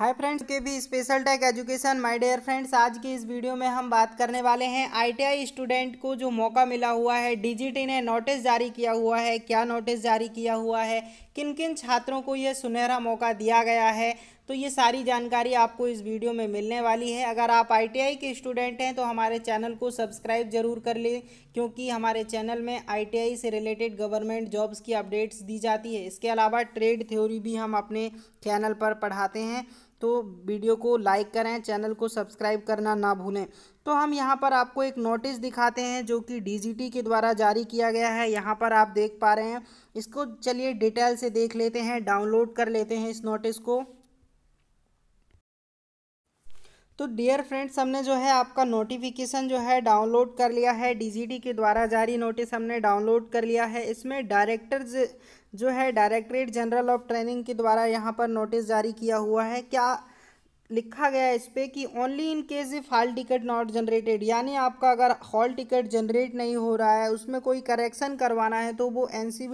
हाय friends के भी special tech education my dear friends आज की इस वीडियो में हम बात करने वाले हैं आईटीआई स्टूडेंट को जो मौका मिला हुआ है डीजीटी ने नोटिस जारी किया हुआ है क्या नोटिस जारी किया हुआ है किन किन छात्रों को यह सुनहरा मौका दिया गया है तो ये सारी जानकारी आपको इस वीडियो में मिलने वाली है अगर आप आईटीआई के स्टूडेंट हैं तो हमारे चैनल को सब्सक्राइब जरूर कर लें क्योंकि हमारे चैनल में आईटीआई से रिलेटेड गवर्नमेंट जॉब्स की अपडेट्स दी जाती है इसके अलावा ट्रेड थ्योरी भी हम अपने चैनल पर पढ़ाते हैं तो वीडियो को लाइक करें चैनल को सब्सक्राइब करना ना भूलें तो हम यहाँ पर आपको एक नोटिस दिखाते हैं जो कि डी के द्वारा जारी किया गया है यहाँ पर आप देख पा रहे हैं इसको चलिए डिटेल से देख लेते हैं डाउनलोड कर लेते हैं इस नोटिस को तो डियर फ्रेंड्स हमने जो है आपका नोटिफिकेशन जो है डाउनलोड कर लिया है डीजीडी के द्वारा जारी नोटिस हमने डाउनलोड कर लिया है इसमें डायरेक्टर जो है डायरेक्टरेट जनरल ऑफ ट्रेनिंग के द्वारा यहाँ पर नोटिस जारी किया हुआ है क्या लिखा गया है इस पर कि only in case if hall ticket not generated यानी आपका अगर हॉल टिकट जनरेट नहीं हो रहा है उसमें कोई करेक्शन करवाना है तो वो एन सी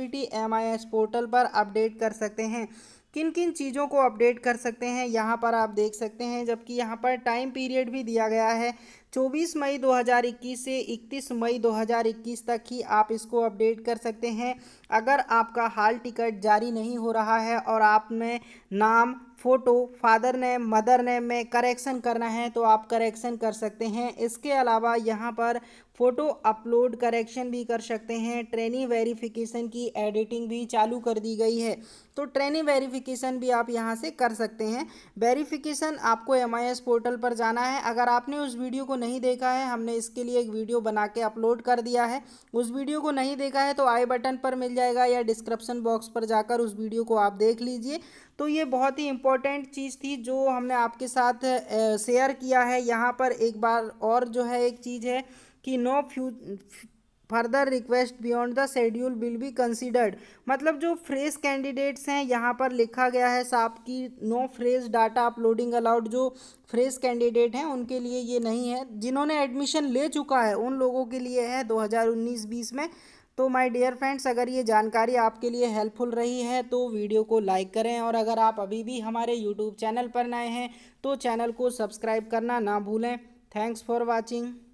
पोर्टल पर अपडेट कर सकते हैं किन किन चीज़ों को अपडेट कर सकते हैं यहाँ पर आप देख सकते हैं जबकि यहाँ पर टाइम पीरियड भी दिया गया है 24 मई 2021 से 31 मई 2021 तक ही आप इसको अपडेट कर सकते हैं अगर आपका हाल टिकट जारी नहीं हो रहा है और आप में नाम photo father name mother name में करेक्शन करना है तो आप करेक्शन कर सकते हैं इसके अलावा यहाँ पर फ़ोटो अपलोड करेक्शन भी कर सकते हैं ट्रेनिंग वेरिफिकेशन की एडिटिंग भी चालू कर दी गई है तो ट्रेनिंग वेरिफिकेशन भी आप यहाँ से कर सकते हैं वेरिफिकेशन आपको एम पोर्टल पर जाना है अगर आपने उस वीडियो को नहीं नहीं देखा है हमने इसके लिए एक वीडियो बना के अपलोड कर दिया है उस वीडियो को नहीं देखा है तो आई बटन पर मिल जाएगा या डिस्क्रिप्शन बॉक्स पर जाकर उस वीडियो को आप देख लीजिए तो ये बहुत ही इंपॉर्टेंट चीज़ थी जो हमने आपके साथ शेयर किया है यहाँ पर एक बार और जो है एक चीज़ है कि no few further request beyond the schedule will be considered मतलब जो फ्रेश कैंडिडेट्स हैं यहाँ पर लिखा गया है साहब की no fresh data uploading allowed जो फ्रेश कैंडिडेट हैं उनके लिए ये नहीं है जिन्होंने एडमिशन ले चुका है उन लोगों के लिए है 2019-20 में तो माय डियर फ्रेंड्स अगर ये जानकारी आपके लिए हेल्पफुल रही है तो वीडियो को लाइक करें और अगर आप अभी भी हमारे यूट्यूब चैनल पर नए हैं तो चैनल को सब्सक्राइब करना ना भूलें थैंक्स फॉर वॉचिंग